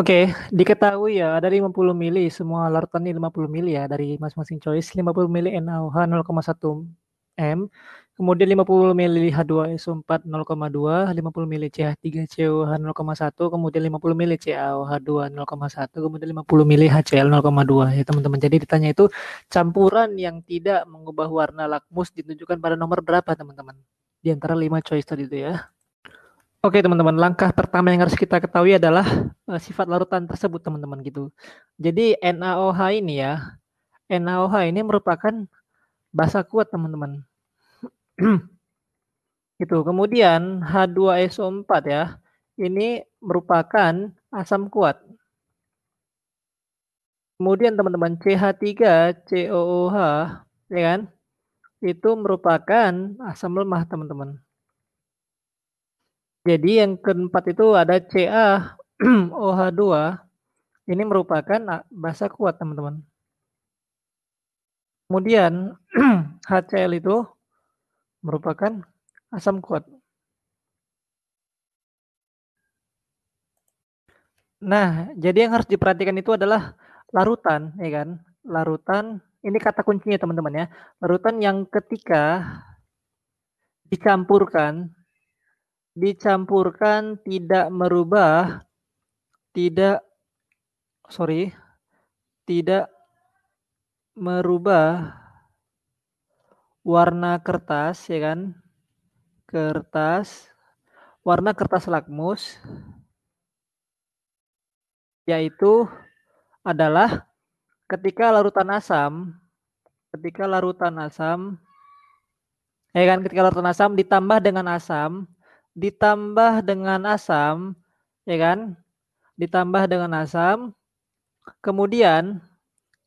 Oke, okay, diketahui ya ada 50 mili semua larutan ini 50 mili ya dari masing-masing choice 50 mili NaOH 0,1 m, kemudian 50 mili H2SO4 0,2, 50 mili CH3COH 0,1, kemudian 50 mili CaOH2 0,1, kemudian 50 mili HCl 0,2 ya teman-teman. Jadi ditanya itu campuran yang tidak mengubah warna lakmus ditunjukkan pada nomor berapa teman-teman? Di antara lima choice tadi itu ya. Oke teman-teman, langkah pertama yang harus kita ketahui adalah uh, sifat larutan tersebut teman-teman gitu. Jadi NaOH ini ya, NaOH ini merupakan basa kuat teman-teman. gitu. Kemudian H2SO4 ya, ini merupakan asam kuat. Kemudian teman-teman CH3 COOH ya kan? Itu merupakan asam lemah teman-teman. Jadi yang keempat itu ada CA OH2. Ini merupakan ah, basa kuat, teman-teman. Kemudian HCl itu merupakan asam kuat. Nah, jadi yang harus diperhatikan itu adalah larutan, ya kan? Larutan, ini kata kuncinya teman-teman ya. Larutan yang ketika dicampurkan dicampurkan tidak merubah tidak sorry tidak merubah warna kertas ya kan kertas warna kertas lakmus yaitu adalah ketika larutan asam ketika larutan asam ya kan ketika larutan asam ditambah dengan asam ditambah dengan asam, ya kan? Ditambah dengan asam, kemudian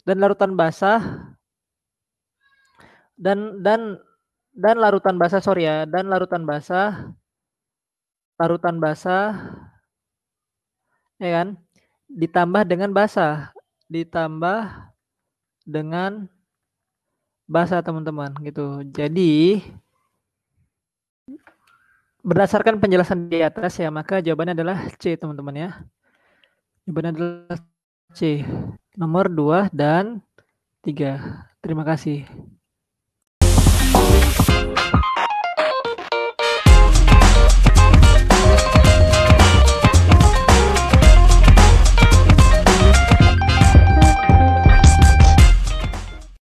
dan larutan basah dan dan dan larutan basah sorry ya dan larutan basah larutan basah ya kan ditambah dengan basah ditambah dengan basah teman-teman gitu jadi Berdasarkan penjelasan di atas ya, maka jawabannya adalah C, teman-teman ya. Jawabannya adalah C. Nomor 2 dan 3. Terima kasih.